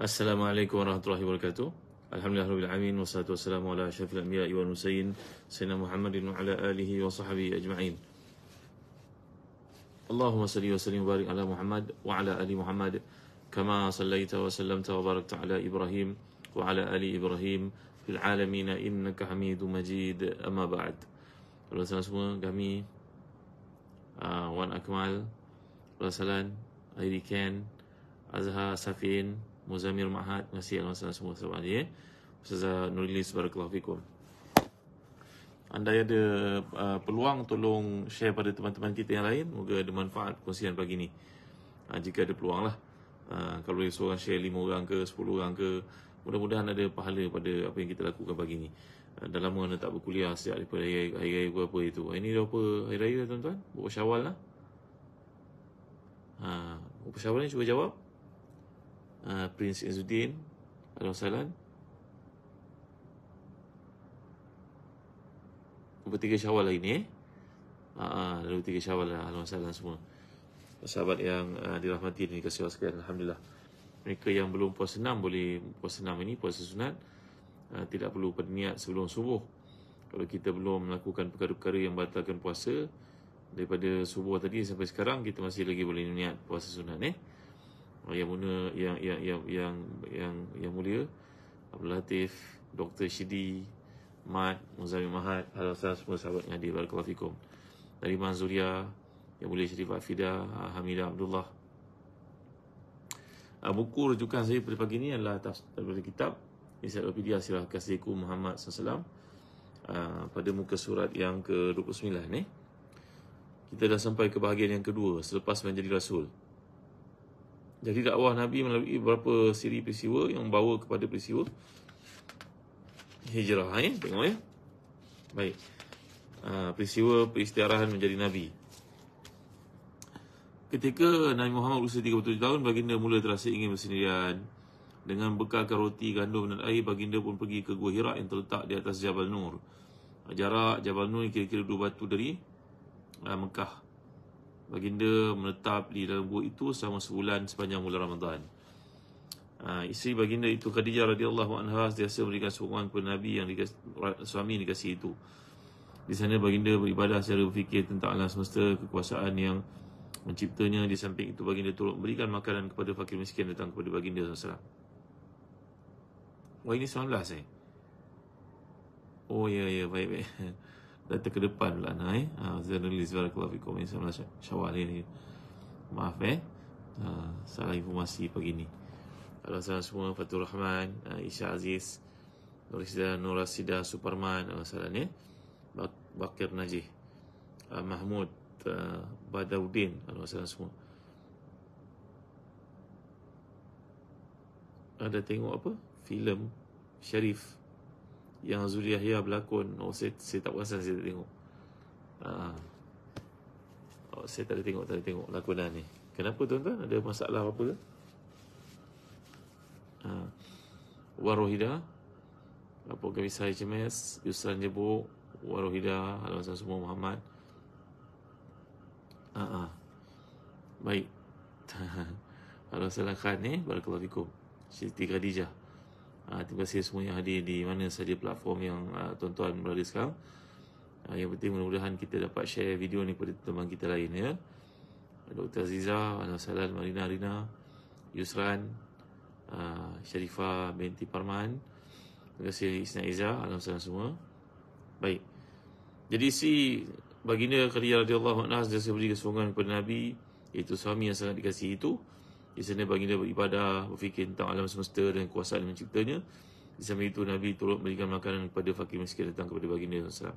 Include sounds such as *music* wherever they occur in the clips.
السلام عليكم ورحمة الله وبركاته الحمد لله رب العالمين والصلاة والسلام على أشرف الأنبياء والمرسلين سيدنا محمد وعلى آله وصحبه أجمعين اللهم صل وسلم وبارك على محمد وعلى آل محمد كما صليت وسلمت وباركت على إبراهيم وعلى آل إبراهيم في العالمين إنك حميد مجيد أما بعد Rasulullah semua kami uh, Wan Akmal Rasulullah Airikan Azhar Safin Muzamir Mahat Masih Al-Masalah semua sahabat ya. Ustazah Nurilis Barakulah Fikum Anda ada uh, peluang Tolong share pada teman-teman kita yang lain Moga ada manfaat kongsian pagi ni uh, Jika ada peluang lah uh, Kalau boleh seorang share lima orang ke 10 orang ke Mudah-mudahan ada pahala pada apa yang kita lakukan pagi ni uh, dah lama anda tak berkuliah sejak daripada hari, hari raya apa itu Ini dah apa hari raya tuan-tuan buku syawal lah ha, uh, buku syawal ni cuba jawab Ah, Prince Izzuddin Al-Rasalan tiga syawal lagi ni eh? Ah, ah, tiga syawal lah Al-Rasalan semua Sahabat yang uh, dirahmati dan dikasih Allah sekalian Alhamdulillah Mereka yang belum puasa enam Boleh puasa enam ini Puasa sunat uh, Tidak perlu berniat sebelum subuh Kalau kita belum melakukan perkara-perkara yang batalkan puasa Daripada subuh tadi sampai sekarang Kita masih lagi boleh niat puasa sunat eh? Yang yang yang yang yang yang yang, yang mulia Abdul Latif, Dr. Shidi, Mat, Muzami Mahat, Al-Asal semua sahabat yang hadir. Barakallahu fikum. Dari Manzuria, yang mulia Syarif Afida, Hamidah Abdullah. Ah, buku rujukan saya pada pagi ini adalah atas daripada kitab Insyaallah Sirah Kasihku Muhammad SAW ah, pada muka surat yang ke-29 ni. Kita dah sampai ke bahagian yang kedua selepas menjadi rasul. Jadi dakwah Nabi melalui beberapa siri peristiwa yang membawa kepada peristiwa hijrah. Ya? Tengok ya. Baik. Ha, peristiwa peristiarahan menjadi Nabi. Ketika Nabi Muhammad berusia 37 tahun, baginda mula terasa ingin bersendirian. Dengan bekalkan roti, gandum dan air, baginda pun pergi ke Gua Hira yang terletak di atas Jabal Nur. Jarak Jabal Nur kira-kira dua batu dari ah, Mekah baginda menetap di dalam gua itu selama sebulan sepanjang bulan Ramadhan. Ha, isteri baginda itu Khadijah radhiyallahu anha sentiasa memberikan sokongan kepada Nabi yang dikasi, suami yang dikasihi itu. Di sana baginda beribadah secara berfikir tentang alam semesta, kekuasaan yang menciptanya. Di samping itu baginda turut memberikan makanan kepada fakir miskin datang kepada baginda SAW. Wah ini 19 eh? Oh ya ya baik baik. *laughs* data ke depan pula nah eh ha, ah, jurnalis barakallahu fikum sama syawal ini maaf eh ha, salah informasi pagi ni Assalamualaikum semua Fatul Rahman ah, Isha Aziz Nur Nurasida, Superman Assalamualaikum eh? Bak Bakir Najih Mahmud Badaudin Assalamualaikum semua ada tengok apa filem Syarif yang Zuri Yahya berlakon oh, saya, saya tak perasan saya tak tengok ha. oh, saya tak ada tengok tak ada tengok lakonan ni kenapa tuan-tuan ada masalah apa-apa ke ha. Warohida apa kami saya cemas Yusran Jebu Warohida Alhamdulillah semua Muhammad ha -ha. baik *laughs* Alhamdulillah Khan ni Barakulahikum Siti Khadijah Ah, terima kasih semua yang hadir di mana saja platform yang uh, tuan-tuan berada sekarang. Uh, yang penting mudah-mudahan kita dapat share video ni kepada teman kita lain ya. Dr. Aziza, Salam, Marina, Rina, Yusran, uh, Sharifah binti Parman. Terima kasih Isna Iza, Anasalan semua. Baik. Jadi si baginda Khadijah radhiyallahu anha dia beri kesungguhan kepada Nabi itu suami yang sangat dikasihi itu di sana baginda beribadah, berfikir tentang alam semesta dan kuasa yang menciptanya. Di samping itu Nabi turut memberikan makanan kepada fakir miskin datang kepada baginda SAW.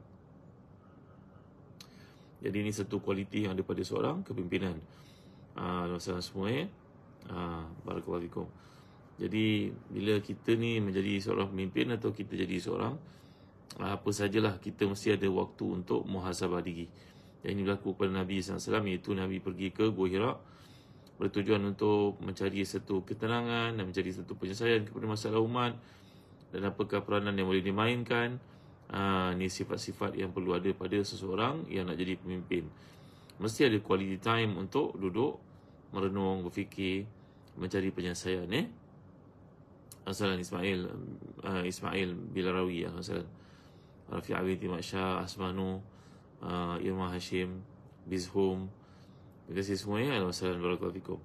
Jadi ini satu kualiti yang ada pada seorang kepimpinan. Uh, Masalah semua ya. Eh. Uh, Barakulahikum. Jadi bila kita ni menjadi seorang pemimpin atau kita jadi seorang ah, apa sajalah kita mesti ada waktu untuk muhasabah diri. Yang ini berlaku kepada Nabi SAW iaitu Nabi pergi ke Gua Hira bertujuan untuk mencari satu ketenangan dan mencari satu penyelesaian kepada masalah umat dan apakah peranan yang boleh dimainkan uh, ni sifat-sifat yang perlu ada pada seseorang yang nak jadi pemimpin mesti ada quality time untuk duduk merenung, berfikir mencari penyelesaian eh? Assalamualaikum Ismail ah, Ismail Bilarawi ah, Assalamualaikum Rafi Abidi Masya Asmanu uh, Irma Hashim Bizhum Hum Terima kasih semuanya. Alhamdulillah. Barakulahikum.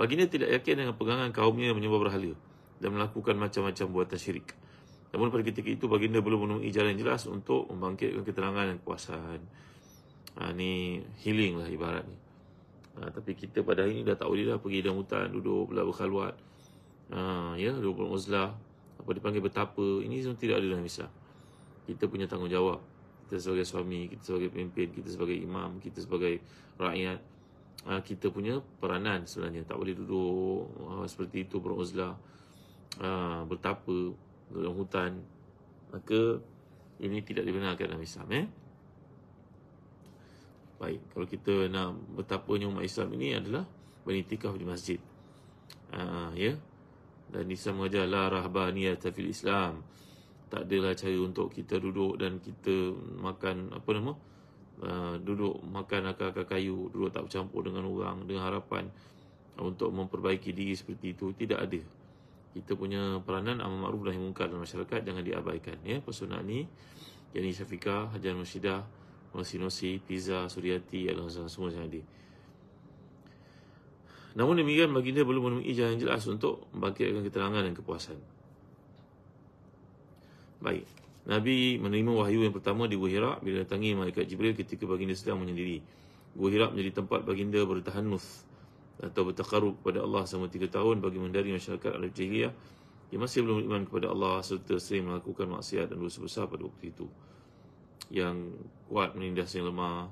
Baginda tidak yakin dengan pegangan kaumnya yang menyembah berhala dan melakukan macam-macam buatan syirik. Namun pada ketika itu, baginda belum menemui jalan yang jelas untuk membangkitkan keterangan dan kekuasaan. Ha, ini healing lah ibarat ni. Ha, tapi kita pada hari ini dah tak boleh lah pergi dalam hutan, duduk pula berkhaluat. Ha, ya, duduk pula uzlah. Apa dipanggil betapa. Ini semua tidak ada dalam Islam. Kita punya tanggungjawab kita sebagai suami, kita sebagai pemimpin, kita sebagai imam, kita sebagai rakyat ah, kita punya peranan sebenarnya tak boleh duduk ah, seperti itu beruzlah ah, bertapa dalam hutan maka ini tidak dibenarkan dalam Islam eh? baik kalau kita nak bertapanya umat Islam ini adalah beritikaf di masjid ya dan Islam mengajar la rahbaniyata fil Islam tak adalah cara untuk kita duduk dan kita makan apa nama uh, duduk makan akar-akar kayu duduk tak bercampur dengan orang dengan harapan untuk memperbaiki diri seperti itu tidak ada kita punya peranan amal ma'ruf nahi munkar dalam masyarakat jangan diabaikan ya pesona ni yakni Syafika Hajar Mushidah Masinosi Pizza Suriati al semua yang ada Namun demikian baginda belum menemui jalan jelas untuk membangkitkan keterangan dan kepuasan. Baik. Nabi menerima wahyu yang pertama di Guhira bila datangi Malaikat Jibril ketika baginda sedang menyendiri. Guhira menjadi tempat baginda bertahanus atau bertakarub kepada Allah selama tiga tahun bagi mendari masyarakat Arab Jahiliyah yang masih belum beriman kepada Allah serta sering melakukan maksiat dan dosa besar pada waktu itu. Yang kuat menindas yang lemah,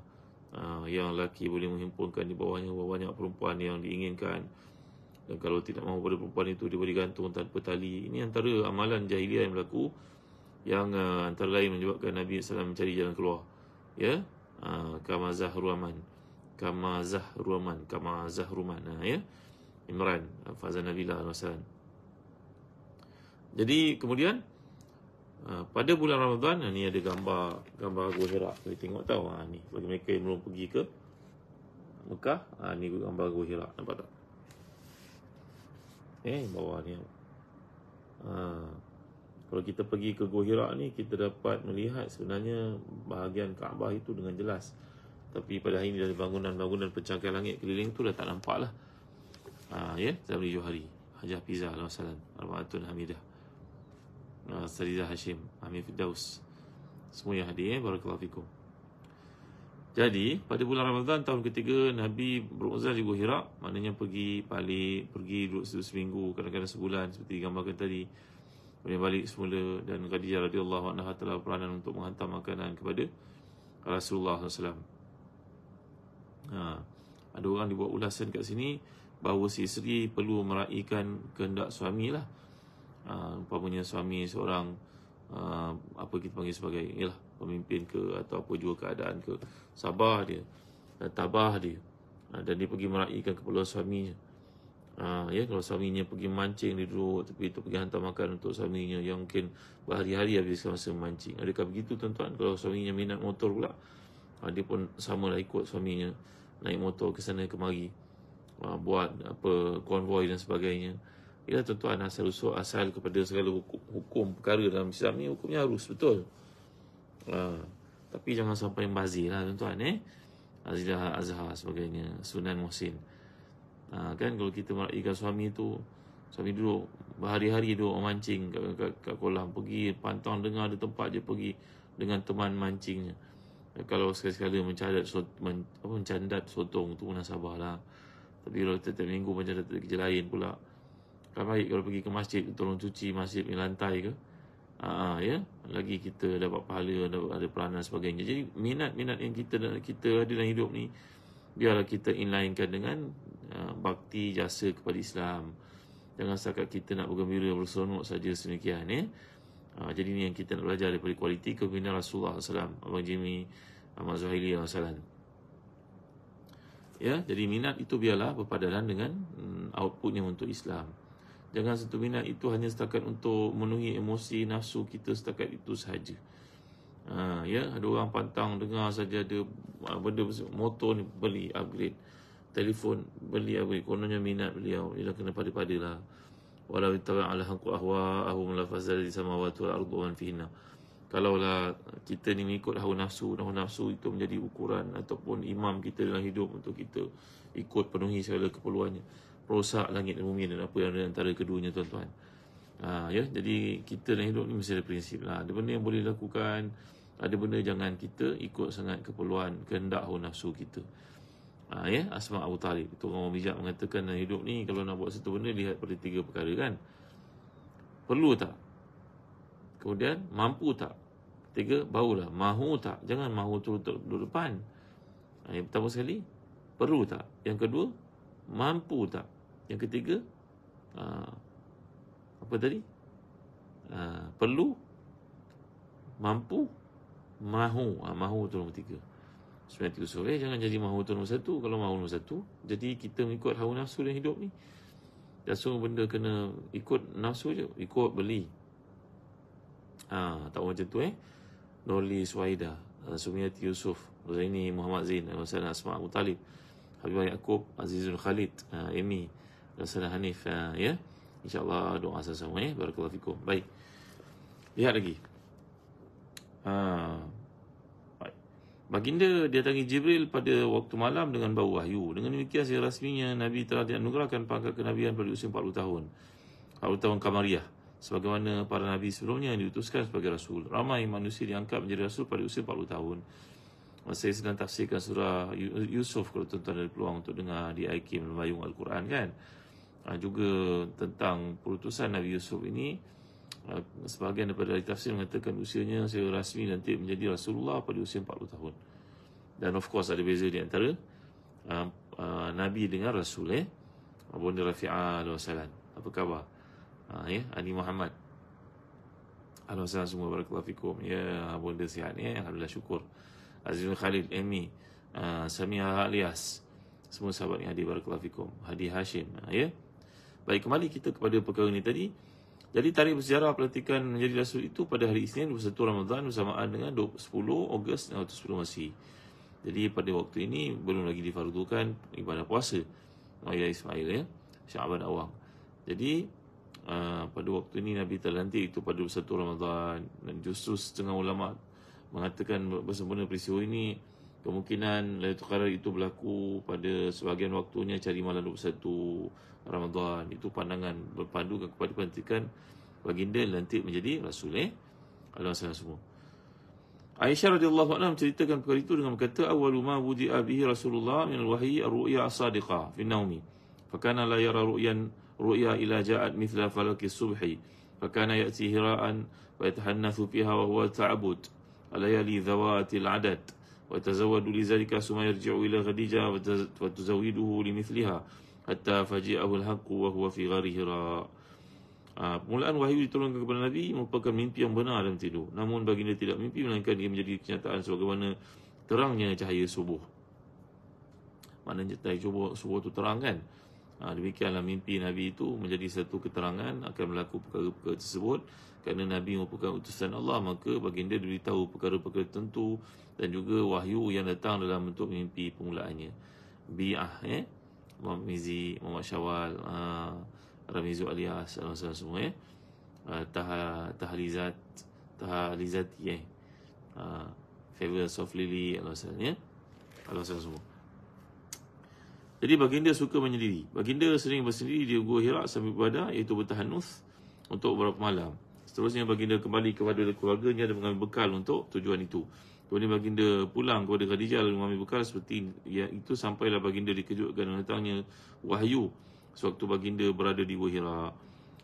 ah, yang lelaki boleh menghimpunkan di bawahnya banyak perempuan yang diinginkan dan kalau tidak mahu pada perempuan itu dia boleh gantung tanpa tali. Ini antara amalan jahiliyah yang berlaku yang uh, antara lain menyebabkan Nabi SAW mencari jalan keluar ya uh, kama zahruman kama zahruman kama zahruman uh, ya Imran uh, Fazan Nabila Rasulullah jadi kemudian uh, pada bulan Ramadan uh, ni ada gambar gambar Gua Hira boleh tengok tahu uh, ni bagi mereka yang belum pergi ke Mekah uh, ni gambar Gua Hira nampak tak eh bawah ni ah kalau kita pergi ke Gua Hira ni kita dapat melihat sebenarnya bahagian Kaabah itu dengan jelas. Tapi pada hari ini dari bangunan-bangunan pencakar langit keliling tu dah tak nampak lah. Ha, ya, yeah? Zamri Johari, Hajah Pizza, Alhamdulillah, Alhamdulillah, Hamidah, Sarizah Hashim, Amir Firdaus, semua yang hadir, eh? Barakallahu Fikum. Jadi, pada bulan Ramadhan tahun ketiga, Nabi beruzah di Gua maknanya pergi, balik, pergi duduk seminggu, kadang-kadang sebulan, seperti digambarkan tadi. Kemudian balik semula dan Khadijah radhiyallahu anha telah peranan untuk menghantar makanan kepada Rasulullah SAW ha. Ada orang dibuat ulasan kat sini Bahawa si isteri perlu meraihkan kehendak suami lah ha, Umpamanya suami seorang ha, Apa kita panggil sebagai ialah Pemimpin ke atau apa juga keadaan ke Sabar dia Tabah dia ha, Dan dia pergi meraihkan keperluan suaminya Ha, ya kalau suaminya pergi mancing dia duduk tapi itu pergi hantar makan untuk suaminya yang mungkin berhari-hari habis masa memancing adakah begitu tuan-tuan kalau suaminya minat motor pula ha, dia pun samalah ikut suaminya naik motor ke sana kemari ha, buat apa konvoi dan sebagainya ya tuan-tuan asal usul asal kepada segala hukum, hukum perkara dalam Islam ni hukumnya harus betul ha, tapi jangan sampai bazir lah tuan-tuan eh Azizah Azhar sebagainya Sunan Muhsin ha, kan kalau kita meraihkan suami tu suami duduk berhari-hari duduk mancing kat, kat, kat kolam pergi pantang dengar ada tempat je pergi dengan teman mancingnya kalau sekali-sekala mencadat sotong, mencandat sotong tu munasabahlah tapi kalau setiap minggu macam ada kerja lain pula kan baik kalau pergi ke masjid tolong cuci masjid ni lantai ke Aa, ha, ha, ya lagi kita dapat pahala ada peranan sebagainya jadi minat-minat yang kita kita ada dalam hidup ni biarlah kita inlinekan dengan uh, bakti jasa kepada Islam. Jangan sekadar kita nak bergembira bersenuk saja semikian ya. Uh, jadi ini yang kita nak belajar daripada kualiti kepimpinan Rasulullah SAW Abang Jimmy, Ahmad Zuhaili SAW Ya, jadi minat itu biarlah berpadanan dengan hmm, outputnya untuk Islam Jangan sentuh minat itu hanya setakat untuk memenuhi emosi nafsu kita setakat itu sahaja Ha, ya, ada orang pantang dengar saja ada ha, benda motor ni beli upgrade. Telefon beli apa Kononnya minat beliau. Ia kena padi-padilah. Walau itawak ala hangku ahwa ahum lafazal di sama watu ardu wan fihinna. Kalaulah kita ni mengikut hawa nafsu, hawa nafsu itu menjadi ukuran ataupun imam kita dalam hidup untuk kita ikut penuhi segala keperluannya. Rosak langit dan bumi dan apa yang ada antara keduanya tuan-tuan. Ha, ya? Jadi kita dalam hidup ni mesti ada prinsip lah. Ada benda yang boleh dilakukan, ada benda jangan kita ikut sangat keperluan kehendak hawa nafsu kita ha, ya asma abu talib itu orang bijak mengatakan dalam hidup ni kalau nak buat satu benda lihat pada tiga perkara kan perlu tak kemudian mampu tak Tiga, barulah. Mahu tak? Jangan mahu terus ter duduk depan. Ha, yang pertama sekali, perlu tak? Yang kedua, mampu tak? Yang ketiga, uh, apa tadi? Uh, perlu, mampu, Mahu ha, Mahu tu nombor tiga Sebenarnya tiga suruh eh, Jangan jadi mahu tu nombor satu Kalau mahu nombor satu Jadi kita mengikut hawa nafsu dalam hidup ni Dan semua benda kena ikut nafsu je Ikut beli ha, Tak boleh macam tu eh Noli Suwaida ah, Sumiati Yusuf Zaini Muhammad Zain Masalah Asma' Abu Talib Habibah Yaakob Azizul Khalid uh, Amy Rasalah Hanif Ya InsyaAllah doa sama semua eh? Barakallahu Fikum Baik Lihat lagi Ha. Baginda datangi Jibril pada waktu malam dengan bau wahyu. Dengan demikian secara rasminya Nabi telah dianugerahkan pangkat kenabian pada usia 40 tahun. 40 tahun Kamariah. Sebagaimana para Nabi sebelumnya yang diutuskan sebagai Rasul. Ramai manusia diangkat menjadi Rasul pada usia 40 tahun. Saya sedang tafsirkan surah Yusuf kalau tuan-tuan ada peluang untuk dengar di IKIM Melayung Al-Quran kan. Ha, juga tentang perutusan Nabi Yusuf ini sebahagian daripada ahli tafsir mengatakan usianya secara rasmi nanti menjadi Rasulullah pada usia 40 tahun. Dan of course ada beza di antara uh, uh, Nabi dengan Rasul eh. Abu Bakar Rafi'ah AS. Apa khabar? Uh, ah, yeah? Ani Muhammad. Alhamdulillah semua barakallahu fikum. Ya, Abu Bakar sihat ya. Alhamdulillah syukur. Azizul Khalil, e. Amy, uh, Samia Alias. Semua sahabat yang hadir barakallahu fikum. Hadi Hashim. Uh, ya. Yeah? Baik, kembali kita kepada perkara ini tadi. Jadi tarikh bersejarah pelantikan menjadi rasul itu pada hari Isnin 21 Ramadhan bersamaan dengan 10 Ogos 1910 Masih. Jadi pada waktu ini belum lagi difardukan ibadah puasa Maya Ismail ya, Syaban Awang. Jadi uh, pada waktu ini Nabi terlantik itu pada 21 Ramadhan dan justru setengah ulama mengatakan bersempurna peristiwa ini kemungkinan Lailatul Qadar itu berlaku pada sebahagian waktunya cari malam 21 Ramadan itu pandangan berpandu kepada pelantikan baginda lantik menjadi rasul eh Allah sallallahu semua Aisyah radhiyallahu anha menceritakan perkara itu dengan berkata awwalu ma budi bihi Rasulullah min al-wahyi ar-ru'ya as-sadiqah fi naumi fa kana la yara ru'yan ru'ya ila ja'at mithla falaki subhi fa kana ya'ti hira'an wa yatahannathu fiha wa huwa ta'bud alayali zawati al adad وتزودوا لذلك ثم يرجع إلى خديجة وتزوده لمثلها حتى فجئه الحق وهو في غار هراء Mulaan wahyu diturunkan kepada Nabi merupakan mimpi yang benar dalam tidur. Namun baginda tidak mimpi melainkan ia menjadi kenyataan sebagaimana terangnya cahaya subuh. Maknanya cahaya subuh, subuh itu terang kan? Ah, demikianlah mimpi Nabi itu menjadi satu keterangan akan berlaku perkara-perkara tersebut kerana Nabi merupakan utusan Allah maka baginda diberitahu perkara-perkara tertentu dan juga wahyu yang datang dalam bentuk mimpi permulaannya bi'ah eh mamizi mamasyawal uh, ha, ramizu alias dan semua eh uh, ha, tah tahlizat tahlizat eh uh, ha, favor of lily alasannya eh? alasan semua jadi baginda suka menyendiri. Baginda sering bersendiri di Gua Hira sambil berada iaitu bertahanus untuk beberapa malam. Seterusnya baginda kembali kepada keluarganya dan mengambil bekal untuk tujuan itu. Kemudian baginda pulang kepada Khadijah lalu mengambil bekal seperti yang itu sampailah baginda dikejutkan dengan datangnya wahyu sewaktu baginda berada di Wahira.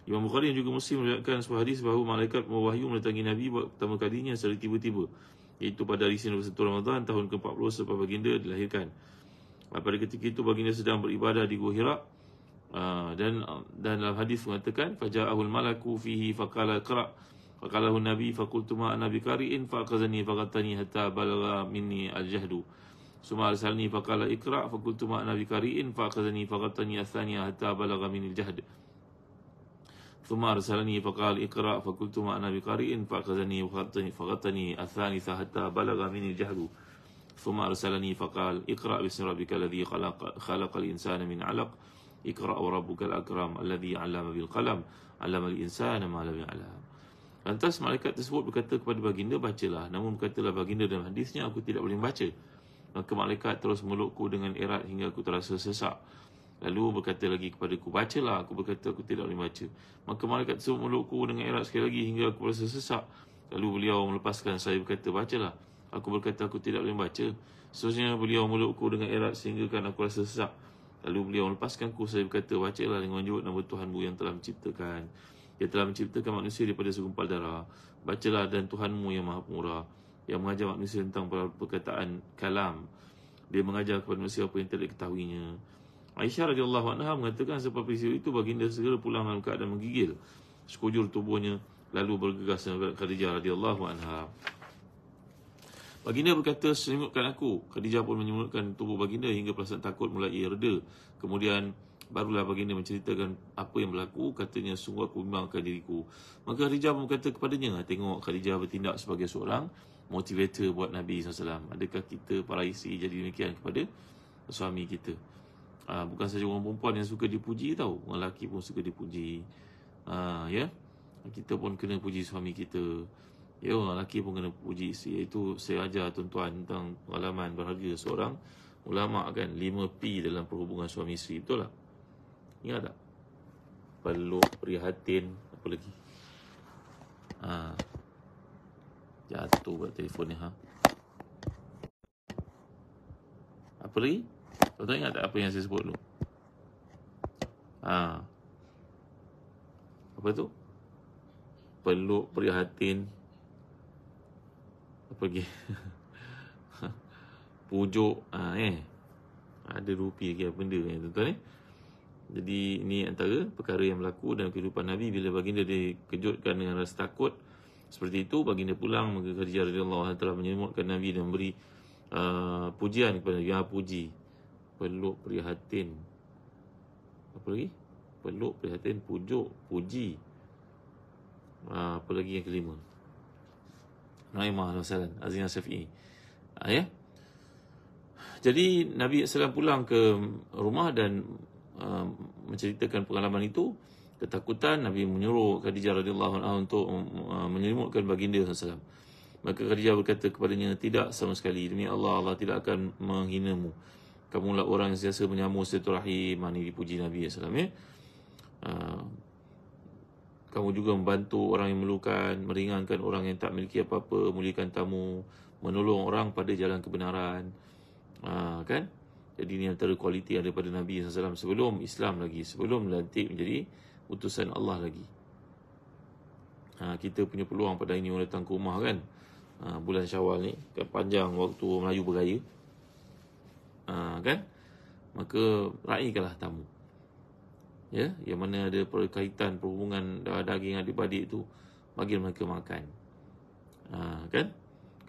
Imam Bukhari yang juga muslim melihatkan sebuah hadis bahawa malaikat wahyu mendatangi Nabi pertama kalinya secara tiba-tiba. Iaitu pada hari Senin Bersentu Ramadan tahun ke-40 selepas baginda dilahirkan. Pada ketika itu baginda sedang beribadah di Gua Hirak Uh, dan dan dalam hadis mengatakan faja'ahul malaku fihi faqala qra faqalahu nabi faqultu ma ana biqari'in faqazani faqatani hatta balagha minni al-jahdu summa arsalni faqala iqra faqultu ma ana biqari'in faqazani faqatani athaniya hatta balagha minni al-jahd ثم أرسلني فقال اقرأ فقلت ما أنا بقارئ فأخذني فغطني الثالثة حتى بلغ مني الجهد ثم أرسلني فقال اقرأ باسم ربك الذي خلق, خلق الإنسان من علق Iqra wa rabbukal akram alladhi 'allama bil qalam 'allamal insana ma lam ya'lam. Lantas malaikat tersebut berkata kepada baginda bacalah namun berkatalah baginda dalam hadisnya aku tidak boleh baca. Maka malaikat terus melukku dengan erat hingga aku terasa sesak. Lalu berkata lagi kepada aku, bacalah. Aku berkata, aku tidak boleh baca. Maka malaikat tersebut melukku dengan erat sekali lagi hingga aku terasa sesak. Lalu beliau melepaskan saya berkata, bacalah. Aku berkata, aku tidak boleh baca. Seterusnya beliau melukku dengan erat sehingga kan aku rasa sesak. Lalu beliau melepaskan ku saya berkata Bacalah dengan menyebut nama Tuhanmu yang telah menciptakan Dia telah menciptakan manusia daripada segumpal darah Bacalah dan Tuhanmu yang maha pemurah Yang mengajar manusia tentang perkataan kalam Dia mengajar kepada manusia apa yang tidak diketahuinya Aisyah radhiyallahu anha mengatakan sebab peristiwa itu baginda segera pulang dalam keadaan menggigil sekujur tubuhnya lalu bergegas ke Khadijah radhiyallahu anha. Baginda berkata, selimutkan aku. Khadijah pun menyemutkan tubuh baginda hingga perasaan takut mulai reda. Kemudian, barulah baginda menceritakan apa yang berlaku. Katanya, sungguh aku bimbangkan diriku. Maka Khadijah pun berkata kepadanya, tengok Khadijah bertindak sebagai seorang motivator buat Nabi SAW. Adakah kita para isi jadi demikian kepada suami kita? Ha, bukan sahaja orang perempuan yang suka dipuji tau. Orang lelaki pun suka dipuji. Ha, ya? Kita pun kena puji suami kita. Ya orang lelaki pun kena puji isteri Itu saya ajar tuan-tuan tentang pengalaman berharga seorang Ulama' kan 5P dalam perhubungan suami isteri Betul lah. Ingat tak? Peluk, prihatin, apa lagi? Ha. Jatuh buat telefon ni ha? Apa lagi? Tuan-tuan ingat tak apa yang saya sebut dulu? Ha. Apa tu? Peluk, prihatin, pergi *laughs* pujuk ha, eh ada rupi lagi apa benda ni eh, tuan-tuan eh jadi ini antara perkara yang berlaku dalam kehidupan Nabi bila baginda dikejutkan dengan rasa takut seperti itu baginda pulang maka kerja Allah telah menyemutkan Nabi dan beri uh, ha, pujian kepada Nabi ha, puji peluk prihatin apa lagi peluk prihatin pujuk puji uh, apa lagi yang kelima Nuaimah al Azina Syafi'i ah, ya jadi Nabi SAW pulang ke rumah dan uh, menceritakan pengalaman itu ketakutan Nabi menyuruh Khadijah radhiyallahu untuk uh, ah, menyelimutkan baginda SAW maka Khadijah berkata kepadanya tidak sama sekali demi Allah Allah tidak akan menghinamu kamulah orang yang sentiasa menyambung silaturahim mani dipuji Nabi SAW ya uh, kamu juga membantu orang yang memerlukan, meringankan orang yang tak memiliki apa-apa, memulihkan tamu, menolong orang pada jalan kebenaran. Ha, kan? Jadi ini antara kualiti yang daripada Nabi SAW sebelum Islam lagi, sebelum lantik menjadi utusan Allah lagi. Ha, kita punya peluang pada ini orang datang ke rumah kan, ha, bulan syawal ni, kan panjang waktu Melayu bergaya. Ha, kan? Maka raikanlah tamu ya yang mana ada perkaitan perhubungan daging adik beradik tu bagi mereka makan ha, kan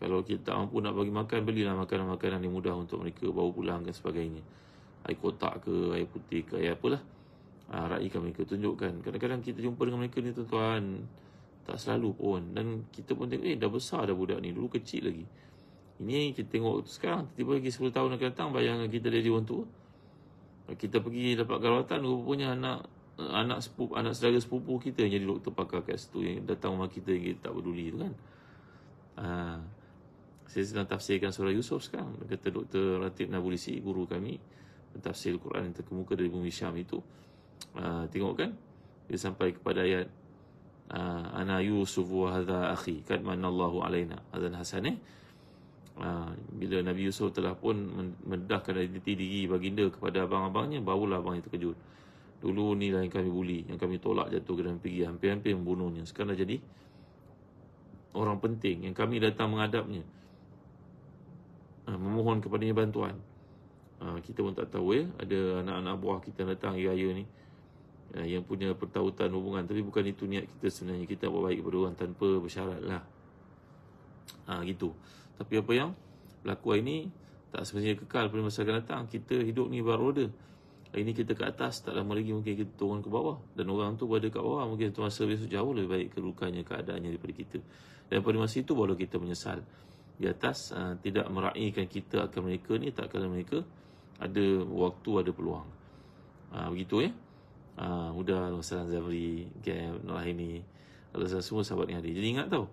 kalau kita tak mampu nak bagi makan belilah makanan-makanan yang mudah untuk mereka bawa pulang dan sebagainya air kotak ke air putih ke air apalah ha, kami mereka tunjukkan kadang-kadang kita jumpa dengan mereka ni tuan-tuan tak selalu pun dan kita pun tengok eh dah besar dah budak ni dulu kecil lagi ini kita tengok sekarang tiba-tiba lagi 10 tahun akan datang bayangkan kita jadi orang tua kita pergi dapatkan rawatan rupanya anak anak sepupu anak saudara sepupu kita yang jadi doktor pakar kat situ yang datang rumah kita yang kita tak peduli tu kan ha. saya sedang tafsirkan surah Yusuf sekarang kata doktor Ratib Nabulisi guru kami tafsir Quran yang terkemuka dari bumi Syam itu ha. tengok kan dia sampai kepada ayat ha, ana Yusuf wa akhi kad manallahu alaina hadha Hasan. Eh? Ha, bila Nabi Yusuf telah pun mendedahkan identiti diri baginda kepada abang-abangnya barulah abang itu terkejut dulu ni lah yang kami buli yang kami tolak jatuh ke dalam pergi hampir-hampir membunuhnya sekarang jadi orang penting yang kami datang menghadapnya ha, memohon dia bantuan ha, kita pun tak tahu ya ada anak-anak buah kita datang raya ni ya, yang punya pertautan hubungan tapi bukan itu niat kita sebenarnya kita buat baik kepada orang tanpa bersyarat lah ha, gitu tapi apa yang berlaku hari ini tak semestinya kekal pada masa akan datang. Kita hidup ni baru ada. Hari ini kita ke atas, tak lama lagi mungkin kita turun ke bawah. Dan orang tu berada kat bawah, mungkin satu masa besok jauh lebih baik kerukannya, keadaannya daripada kita. Dan pada masa itu baru kita menyesal. Di atas uh, tidak meraihkan kita akan mereka ni, tak kalau mereka ada waktu, ada peluang. Uh, begitu ya. Uh, mudah, Al-Masalam Zamri, Gap, Nur al semua sahabat yang ada. Jadi ingat tau,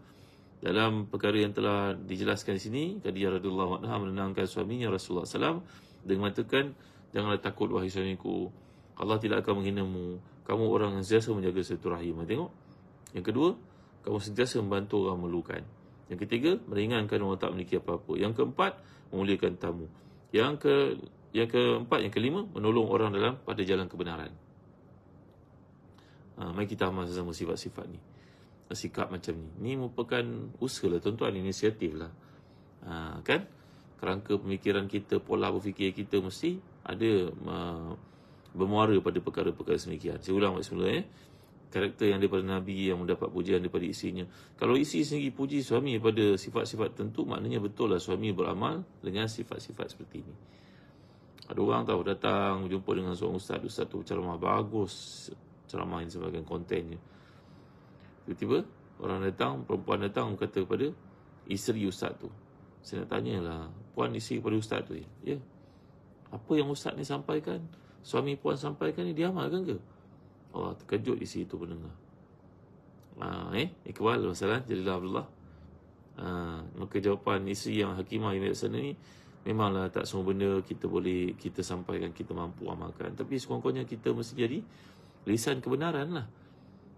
dalam perkara yang telah dijelaskan di sini Khadijah radhiyallahu anha menenangkan suaminya Rasulullah sallam dengan mengatakan janganlah takut wahai suamiku Allah tidak akan menghinamu kamu orang yang sentiasa menjaga satu rahim tengok yang kedua kamu sentiasa membantu orang memerlukan yang ketiga meringankan orang tak memiliki apa-apa yang keempat memuliakan tamu yang ke yang keempat yang kelima menolong orang dalam pada jalan kebenaran ha, mari kita amalkan sama sifat-sifat ni sikap macam ni. Ni merupakan usaha lah tuan-tuan, inisiatif lah. Ha, kan? Kerangka pemikiran kita, pola berfikir kita mesti ada uh, bermuara pada perkara-perkara semikian. Saya ulang semula eh. Karakter yang daripada Nabi yang mendapat pujian daripada isinya. Kalau isi sendiri puji suami pada sifat-sifat tertentu maknanya betul lah suami beramal dengan sifat-sifat seperti ini. Ada orang tahu datang jumpa dengan seorang ustaz, ustaz tu ceramah bagus ceramah yang sebagian kontennya. Tiba-tiba orang datang, perempuan datang kata kepada isteri ustaz tu. Saya nak lah, puan isteri kepada ustaz tu. Ya. Apa yang ustaz ni sampaikan? Suami puan sampaikan ni dia amalkan ke? Allah terkejut isteri tu mendengar. Ha, eh, ikhwal, masalah jadilah Abdullah. Ha, maka jawapan isteri yang hakimah yang di sana ni memanglah tak semua benda kita boleh kita sampaikan kita mampu amalkan tapi sekurang-kurangnya kita mesti jadi lisan kebenaran lah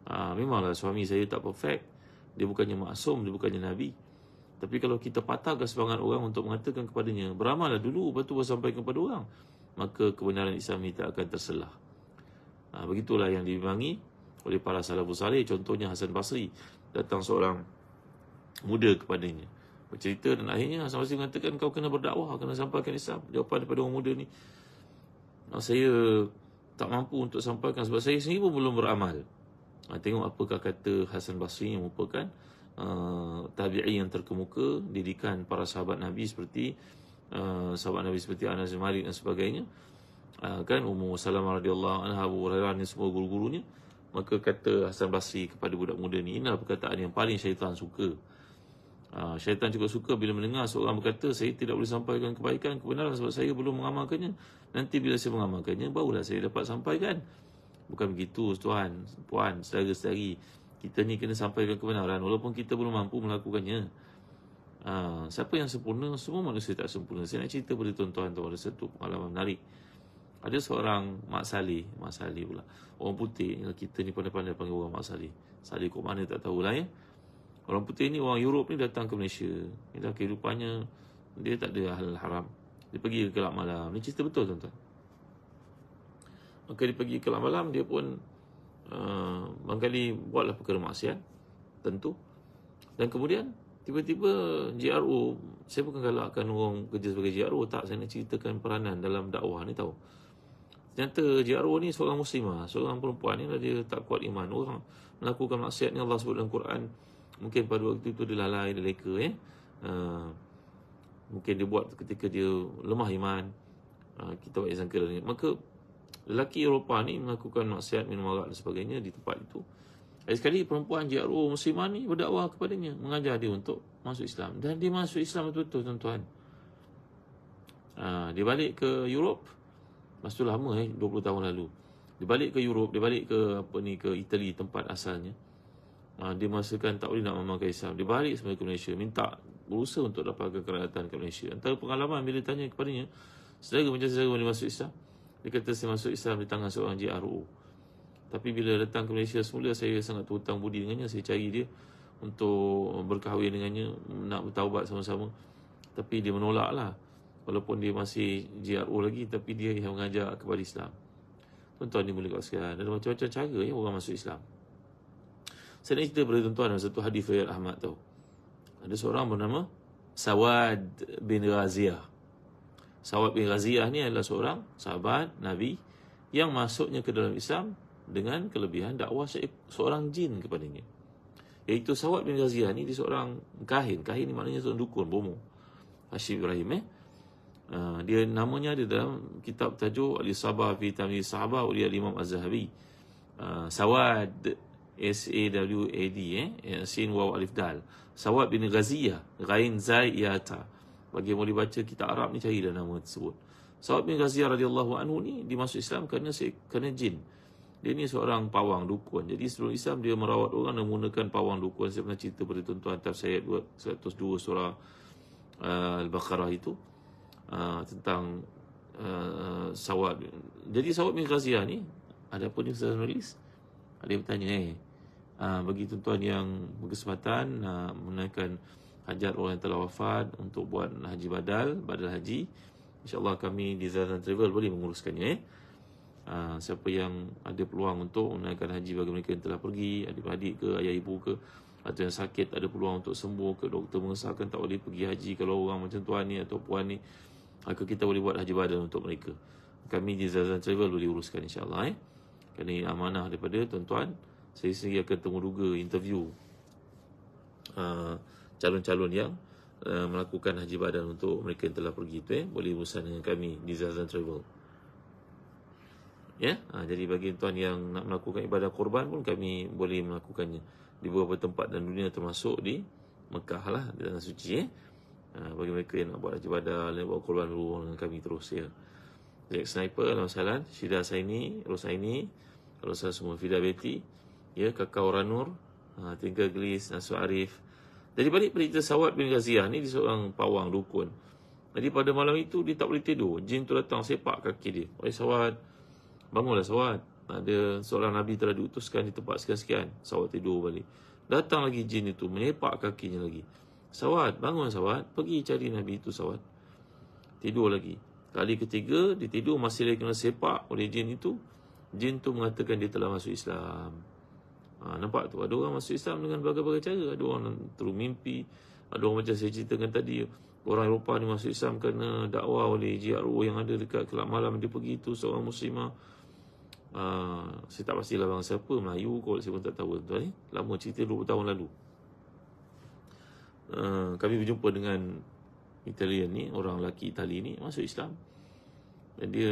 ha, Memanglah suami saya tak perfect Dia bukannya maksum, dia bukannya Nabi Tapi kalau kita patahkan semangat orang untuk mengatakan kepadanya Beramalah dulu, lepas tu sampai kepada orang Maka kebenaran Islam ini tak akan terselah ha, Begitulah yang dibimbangi oleh para salafus salih Contohnya Hasan Basri Datang seorang muda kepadanya Bercerita dan akhirnya Hasan Basri mengatakan Kau kena berdakwah, kena sampaikan Islam Jawapan daripada orang muda ni Saya tak mampu untuk sampaikan sebab saya sendiri pun belum beramal. Ah, tengok apakah kata Hasan Basri yang merupakan uh, tabi'i yang terkemuka didikan para sahabat Nabi seperti uh, sahabat Nabi seperti Anas bin Malik dan sebagainya uh, kan Ummu Salamah radhiyallahu anha Abu Hurairah ni semua guru-gurunya maka kata Hasan Basri kepada budak muda ni inilah perkataan yang paling syaitan suka uh, syaitan juga suka bila mendengar seorang berkata saya tidak boleh sampaikan kebaikan kebenaran sebab saya belum mengamalkannya nanti bila saya mengamalkannya barulah saya dapat sampaikan Bukan begitu tuan, puan, saudara-saudari Kita ni kena sampai ke kebenaran Walaupun kita belum mampu melakukannya ha, Siapa yang sempurna? Semua manusia tak sempurna Saya nak cerita pada tuan-tuan tuan Ada satu pengalaman menarik Ada seorang Mak Salih Mak Salih pula Orang putih Kita ni pandai-pandai panggil orang Mak Salih Salih kok mana tak tahulah ya Orang putih ni orang Europe ni datang ke Malaysia Dia dah kehidupannya Dia tak ada hal haram Dia pergi ke gelap malam ni cerita betul tuan-tuan Maka dia pergi ke malam dia pun uh, Manggali buatlah perkara maksiat Tentu Dan kemudian tiba-tiba GRO Saya bukan galakkan orang kerja sebagai GRO Tak saya nak ceritakan peranan dalam dakwah ni tahu Ternyata GRO ni seorang muslimah Seorang perempuan ni lah, dia tak kuat iman Orang melakukan maksiat ni Allah sebut dalam Quran Mungkin pada waktu itu dia lalai, dia leka eh? uh, Mungkin dia buat ketika dia lemah iman uh, Kita buat yang sangka lah Maka lelaki Eropah ni melakukan maksiat minum arak dan sebagainya di tempat itu. Lagi sekali perempuan JRO muslimah ni berdakwah kepadanya, mengajar dia untuk masuk Islam. Dan dia masuk Islam betul-betul tuan-tuan. Ha, dia balik ke Europe, masa tu lama eh, 20 tahun lalu. Dia balik ke Europe, dia balik ke apa ni ke Itali tempat asalnya. Ha, dia masakan tak boleh nak memakai Islam. Dia balik semula ke Malaysia, minta berusaha untuk dapatkan kerajaan ke Malaysia. Antara pengalaman bila tanya kepadanya, sedara macam sedara boleh masuk Islam. Dia kata saya masuk Islam di tangan seorang JRU Tapi bila datang ke Malaysia semula Saya sangat terhutang budi dengannya Saya cari dia untuk berkahwin dengannya Nak bertawabat sama-sama Tapi dia menolak lah Walaupun dia masih JRU lagi Tapi dia yang mengajak kepada Islam Tuan-tuan ni boleh kat sekarang Ada macam-macam cara yang orang masuk Islam Saya nak cerita kepada tuan-tuan Dalam satu hadis Fayyad Ahmad tau Ada seorang bernama Sawad bin Raziah Sahabat bin Raziah ni adalah seorang sahabat Nabi yang masuknya ke dalam Islam dengan kelebihan dakwah seorang jin kepadanya. Iaitu Sahabat bin Raziah ni dia seorang kahin. Kahin ni maknanya seorang dukun, bomo. Hashim Ibrahim eh. Ah, dia namanya ada dalam kitab tajuk Ali Sabah fi Tamyiz sabah oleh Al Imam Az-Zahabi. Ah, Sawad S A W A D eh, eh Sin Waw Alif Dal. Sawad bin Ghaziyah, Ghain Zai Yata. Uh, bagi yang boleh baca kitab Arab ni carilah nama tersebut. Sa'ad bin Ghaziyah radhiyallahu anhu ni dimasuk Islam kerana kerana jin. Dia ni seorang pawang dukun. Jadi sebelum Islam dia merawat orang dan menggunakan pawang dukun. Saya pernah cerita pada tuan-tuan tafsir 102 surah uh, Al-Baqarah itu uh, tentang uh, Sawad. Jadi Sawad bin Ghaziyah ni ada pun yang saya nulis. Ada bertanya eh. Uh, bagi tuan-tuan yang berkesempatan uh, menggunakan menaikkan hajat orang yang telah wafat untuk buat haji badal, badal haji. InsyaAllah kami di Zazan Travel boleh menguruskannya. Eh? Ha, siapa yang ada peluang untuk menaikkan haji bagi mereka yang telah pergi, ada adik ke, ayah ibu ke, atau yang sakit ada peluang untuk sembuh ke, doktor mengesahkan tak boleh pergi haji kalau orang macam tuan ni atau puan ni, maka kita boleh buat haji badal untuk mereka. Kami di Zazan Travel boleh uruskan insyaAllah. Eh? Kerana ini amanah daripada tuan-tuan, saya sendiri akan temuduga interview uh, calon-calon yang uh, melakukan haji badan untuk mereka yang telah pergi tu eh boleh bersama dengan kami di Zazan Travel. Ya, ha, jadi bagi tuan yang nak melakukan ibadah korban pun kami boleh melakukannya di beberapa tempat dan dunia termasuk di Mekah lah, di Tanah Suci eh. Ha, bagi mereka yang nak buat haji badan, nak buat korban berhubung dengan kami terus ya. Jack Sniper, Alam Salan, Syida Saini, Rosaini, Rosa semua, Fida Betty, ya, Kakao Ranur, ha, Tinker Gliss, Arif, dari balik berita Sawad bin Ghaziyah ni dia seorang pawang dukun. Jadi pada malam itu dia tak boleh tidur. Jin tu datang sepak kaki dia. Oi Sawad, bangunlah Sawad. Ada ha, seorang Nabi telah diutuskan di tempat sekian-sekian. Sawad tidur balik. Datang lagi jin itu menyepak kakinya lagi. Sawad, bangun Sawad. Pergi cari Nabi itu Sawad. Tidur lagi. Kali ketiga dia tidur masih lagi kena sepak oleh jin itu. Jin tu mengatakan dia telah masuk Islam. Ha, nampak tu ada orang masuk Islam dengan berbagai-bagai cara. Ada orang terus mimpi. Ada orang macam saya ceritakan tadi orang Eropah ni masuk Islam kerana dakwah oleh JRO yang ada dekat kelab malam dia pergi tu seorang muslimah. Ha, saya tak pastilah bang siapa Melayu kot saya pun tak tahu tuan eh? Lama cerita 20 tahun lalu. Uh, kami berjumpa dengan Italian ni, orang lelaki Itali ni masuk Islam. Dan dia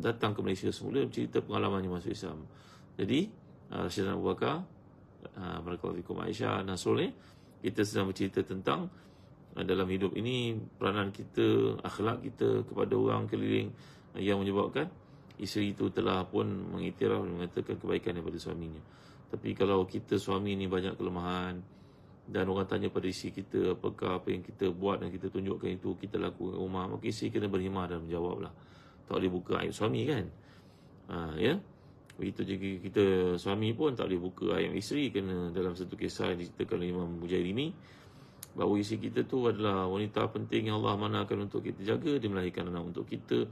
datang ke Malaysia semula cerita pengalamannya masuk Islam. Jadi, Uh, Syedina Abu Bakar uh, Barakalawikum Aisyah Nasole Kita sedang bercerita tentang uh, Dalam hidup ini Peranan kita Akhlak kita Kepada orang keliling Yang menyebabkan Isteri itu telah pun mengiktiraf dan mengatakan kebaikan daripada suaminya. Tapi kalau kita suami ini banyak kelemahan dan orang tanya pada isteri kita apakah apa yang kita buat dan kita tunjukkan itu kita lakukan rumah, maka isteri kena berhimah dan menjawablah. Tak boleh buka aib suami kan? Ha, ya? Begitu juga kita suami pun tak boleh buka ayam isteri kena dalam satu kisah yang diceritakan oleh Imam Mujahid ini bahawa isteri kita tu adalah wanita penting yang Allah manakan untuk kita jaga dia melahirkan anak untuk kita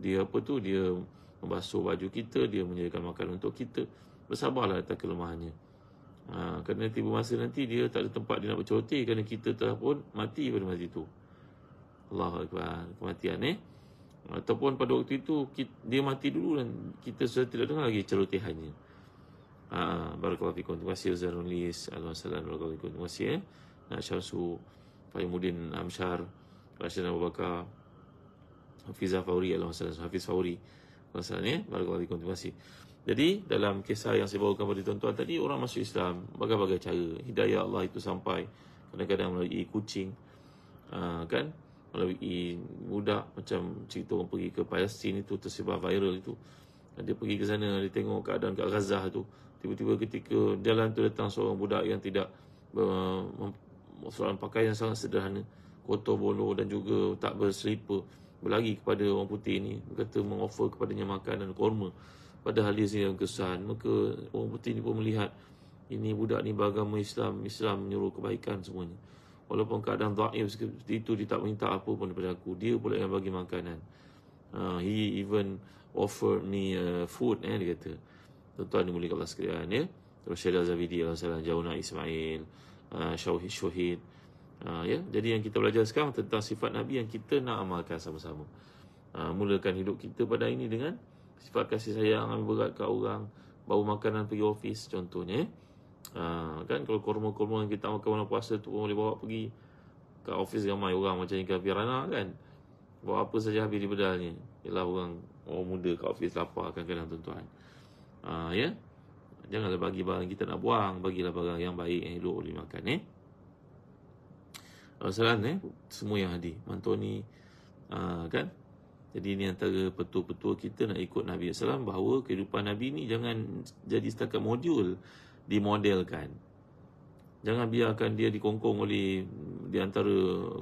dia apa tu dia membasuh baju kita dia menyediakan makan untuk kita bersabarlah atas kelemahannya ha, kerana tiba masa nanti dia tak ada tempat dia nak bercuti kerana kita telah pun mati pada masa itu Allah Akbar kematian eh Ataupun pada waktu itu Dia mati dulu dan kita sudah tidak dengar lagi celotehannya ha, Barakallahu fikum Terima kasih Uzzah Nulis Alhamdulillah Barakallahu fikum Terima kasih eh Nak Syamsu Fahimuddin Amshar Rasyid Abu Bakar Hafizah Fauri Alhamdulillah Hafiz Fauri Alhamdulillah eh? Barakallahu Terima kasih jadi dalam kisah yang saya bawakan kepada tuan-tuan tadi Orang masuk Islam Bagai-bagai cara Hidayah Allah itu sampai Kadang-kadang melalui kucing uh, Kan melalui budak macam cerita orang pergi ke Palestin itu tersebar viral itu dia pergi ke sana dia tengok keadaan kat Gaza itu tiba-tiba ketika jalan tu datang seorang budak yang tidak uh, seorang pakaian sangat sederhana kotor bolor dan juga tak berselipar berlari kepada orang putih ini kata mengoffer kepadanya makan dan korma padahal dia yang kesan maka orang putih ini pun melihat ini budak ni beragama Islam Islam menyuruh kebaikan semuanya Walaupun keadaan dhaif seperti itu Dia tak minta apa pun daripada aku Dia pula yang bagi makanan uh, He even offered me uh, food eh, Dia kata Tuan-tuan dimulik Allah sekalian ya. Terus Syedah Zavidi Allah Jauhna Ismail uh, Syuhid uh, ya. Jadi yang kita belajar sekarang Tentang sifat Nabi yang kita nak amalkan sama-sama uh, Mulakan hidup kita pada ini dengan Sifat kasih sayang Ambil berat kat orang Bawa makanan pergi ofis contohnya eh. Ha, kan kalau korma korma yang kita makan bulan puasa tu boleh bawa pergi ke ofis ramai orang macam ikan piranha kan. Bawa apa saja habis di bedalnya. Ialah orang orang muda ke ofis lapar kan kadang tuan-tuan. Ha, ya. Janganlah bagi barang kita nak buang, bagilah barang yang baik yang elok boleh makan eh. Salam eh semua yang hadir. Mantau ni aa, ha, kan. Jadi ini antara petua-petua kita nak ikut Nabi SAW bahawa kehidupan Nabi ni jangan jadi setakat modul dimodelkan. Jangan biarkan dia dikongkong oleh mm, di antara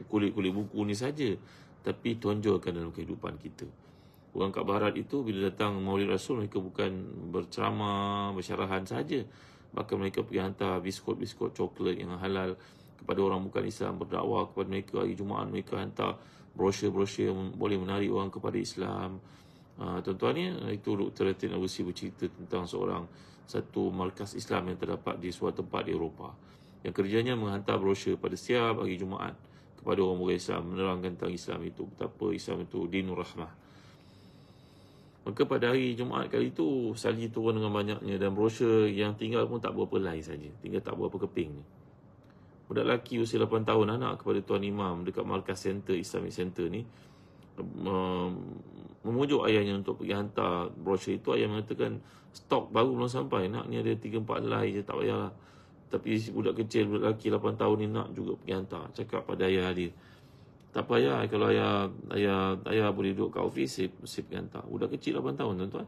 kulit-kulit buku ni saja, tapi tonjolkan dalam kehidupan kita. Orang kat barat itu bila datang Maulid Rasul mereka bukan berceramah, bersyarahan saja. Bahkan mereka pergi hantar biskut-biskut coklat yang halal kepada orang bukan Islam berdakwah kepada mereka hari Jumaat mereka hantar brosur-brosur yang boleh menarik orang kepada Islam. Ha, tuan-tuan ni, eh, itu Dr. Latin Abusi bercerita tentang seorang satu markas Islam yang terdapat di suatu tempat di Eropah yang kerjanya menghantar brosur pada setiap hari Jumaat kepada orang bukan Islam menerangkan tentang Islam itu betapa Islam itu dinur rahmah maka pada hari Jumaat kali itu salji turun dengan banyaknya dan brosur yang tinggal pun tak berapa lain saja tinggal tak berapa keping ni budak lelaki usia 8 tahun anak kepada tuan imam dekat markas center Islamic center ni memujuk ayahnya untuk pergi hantar brosur itu ayah mengatakan stok baru belum sampai nak ni ada tiga empat helai je tak payahlah tapi si budak kecil budak lelaki 8 tahun ni nak juga pergi hantar cakap pada ayah dia tak payah kalau ayah ayah ayah boleh duduk kat ofis si si pergi hantar budak kecil lapan tahun tuan-tuan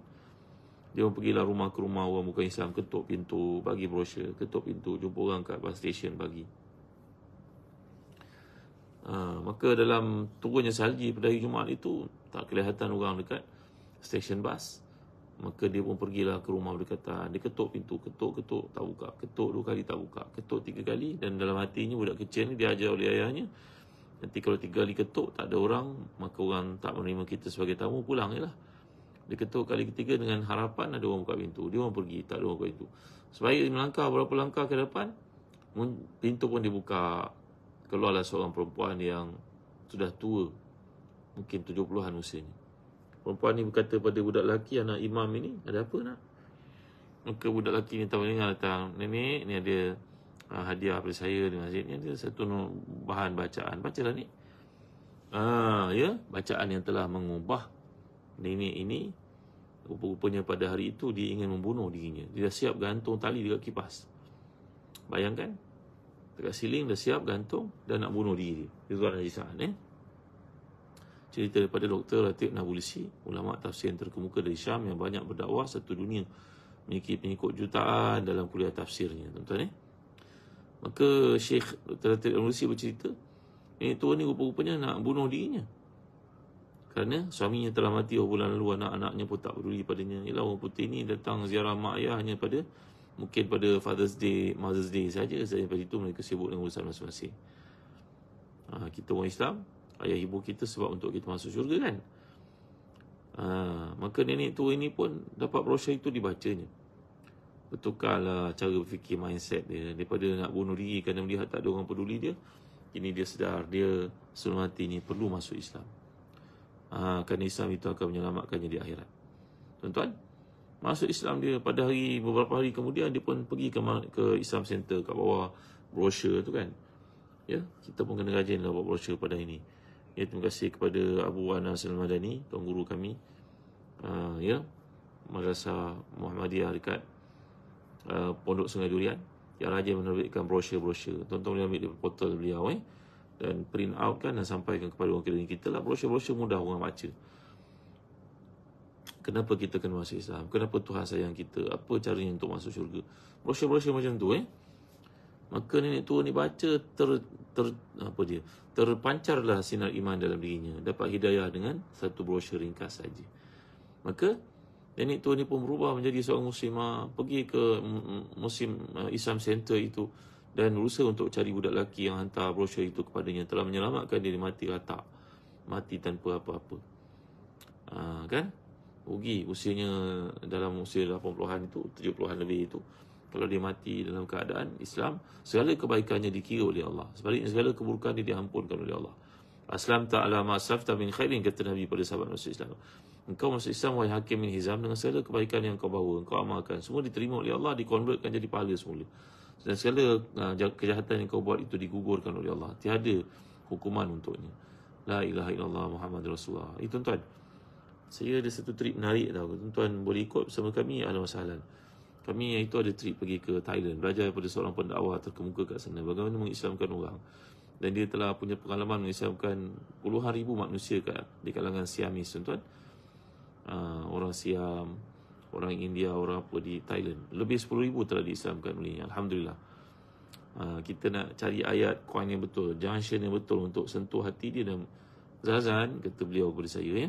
dia pun pergilah rumah ke rumah orang bukan Islam ketuk pintu bagi brosur ketuk pintu jumpa orang kat bus station bagi Ha, maka dalam turunnya salji pada hari Jumaat itu tak kelihatan orang dekat stesen bas. Maka dia pun pergilah ke rumah berdekatan. Dia ketuk pintu, ketuk-ketuk, tak buka. Ketuk dua kali, tak buka. Ketuk tiga kali dan dalam hatinya budak kecil ni dia ajar oleh ayahnya. Nanti kalau tiga kali ketuk, tak ada orang, maka orang tak menerima kita sebagai tamu, pulang je lah. Dia ketuk kali ketiga dengan harapan ada orang buka pintu. Dia pun pergi, tak ada orang buka pintu. Sebaik melangkah berapa langkah ke depan, pintu pun dibuka keluarlah seorang perempuan yang sudah tua mungkin tujuh 70-an ni, perempuan ni berkata pada budak lelaki anak imam ini ada apa nak maka budak lelaki ni tahu dengar datang nenek ni ada uh, hadiah pada saya ni masjid ni ada satu bahan bacaan bacalah ni Ah, uh, ya bacaan yang telah mengubah nenek ini rupanya pada hari itu dia ingin membunuh dirinya dia siap gantung tali dekat kipas bayangkan dekat siling dah siap gantung dan nak bunuh diri Ridwan Hajisan eh cerita daripada Dr. Ratib Nabulisi ulama tafsir yang terkemuka dari Syam yang banyak berdakwah satu dunia memiliki pengikut jutaan dalam kuliah tafsirnya tuan-tuan eh maka Syekh Dr. Ratib Nabulisi bercerita ini tuan ni rupa-rupanya nak bunuh dirinya kerana suaminya telah mati oh bulan lalu anak-anaknya pun tak peduli padanya ialah orang putih ni datang ziarah mak ayahnya pada mungkin pada Father's Day, Mother's Day saja pada itu mereka sibuk dengan urusan masing-masing ha, Kita orang Islam Ayah ibu kita sebab untuk kita masuk syurga kan ha, Maka nenek tua ini pun dapat brosyur itu dibacanya Bertukarlah cara berfikir mindset dia Daripada nak bunuh diri kerana melihat tak ada orang peduli dia Kini dia sedar dia sebelum mati ini perlu masuk Islam ha, Kerana Islam itu akan menyelamatkannya di akhirat Tuan-tuan, masuk Islam dia pada hari beberapa hari kemudian dia pun pergi ke ke Islam Center kat bawah brosur tu kan ya kita pun kena rajin lah buat brosur pada ini ya terima kasih kepada Abu Anas Al Madani tuan guru kami uh, ya Madrasah Muhammadiyah dekat uh, Pondok Sungai Durian yang rajin menerbitkan brosur-brosur tuan-tuan boleh ambil di portal beliau eh dan print out kan dan sampaikan kepada orang kira kita lah brosur-brosur mudah orang baca Kenapa kita kena masuk Islam? Kenapa Tuhan sayang kita? Apa caranya untuk masuk syurga? Brosur-brosur macam tu eh. Maka nenek tua ni baca ter, ter apa dia? Terpancarlah sinar iman dalam dirinya. Dapat hidayah dengan satu brosur ringkas saja. Maka nenek tua ni pun berubah menjadi seorang muslimah, pergi ke muslim ah, Islam Center itu dan berusaha untuk cari budak lelaki yang hantar brosur itu kepadanya telah menyelamatkan diri mati rata mati tanpa apa-apa. Ah kan? Ugi usianya dalam usia 80-an itu 70-an lebih itu kalau dia mati dalam keadaan Islam segala kebaikannya dikira oleh Allah sebaliknya segala keburukan dia diampunkan oleh Allah Aslam ta'ala ma'asafta min khairin kata Nabi pada sahabat Rasul Islam engkau masuk Islam wahai hakim min hizam dengan segala kebaikan yang kau bawa engkau amalkan semua diterima oleh Allah dikonvertkan jadi pahala semula dan segala ah, kejahatan yang kau buat itu digugurkan oleh Allah tiada hukuman untuknya la ilaha illallah muhammad rasulullah itu tuan-tuan saya ada satu trip menarik tau. Tuan-tuan boleh ikut bersama kami ala ah, masalah. Kami itu ada trip pergi ke Thailand. Belajar daripada seorang pendakwa terkemuka kat sana. Bagaimana mengislamkan orang. Dan dia telah punya pengalaman mengislamkan puluhan ribu manusia kat, di kalangan Siamis tuan-tuan. Uh, orang Siam, orang India, orang apa di Thailand. Lebih 10 ribu telah diislamkan olehnya. Alhamdulillah. Uh, kita nak cari ayat koin yang betul. Junction yang betul untuk sentuh hati dia dan Zazan, kata beliau kepada saya. Ya?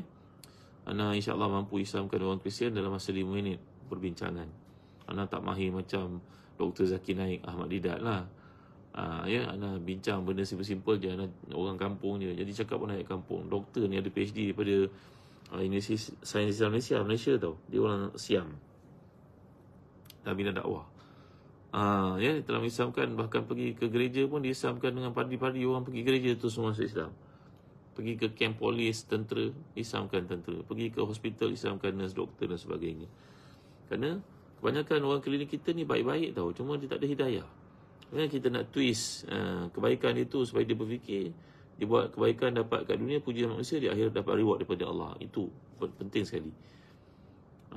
Ana insyaAllah mampu islamkan orang Kristian dalam masa lima minit perbincangan. Ana tak mahir macam Dr. Zaki Naik Ahmad Didat lah. Ha, ya, Ana bincang benda simple-simple je. Ana orang kampung je. Jadi cakap pun ayat kampung. Doktor ni ada PhD daripada ah, Universiti Sains Islam Malaysia, Malaysia tau. Dia orang Siam. Tapi dah dakwah. Ha, ya, telah mengislamkan bahkan pergi ke gereja pun diislamkan dengan parti parti orang pergi gereja tu semua masuk Islam pergi ke kamp polis tentera islamkan tentera pergi ke hospital islamkan nurse doktor dan sebagainya kerana kebanyakan orang klinik kita ni baik-baik tau cuma dia tak ada hidayah kerana kita nak twist uh, kebaikan itu supaya dia berfikir dia buat kebaikan dapat kat dunia puji manusia di akhir dapat reward daripada Allah itu penting sekali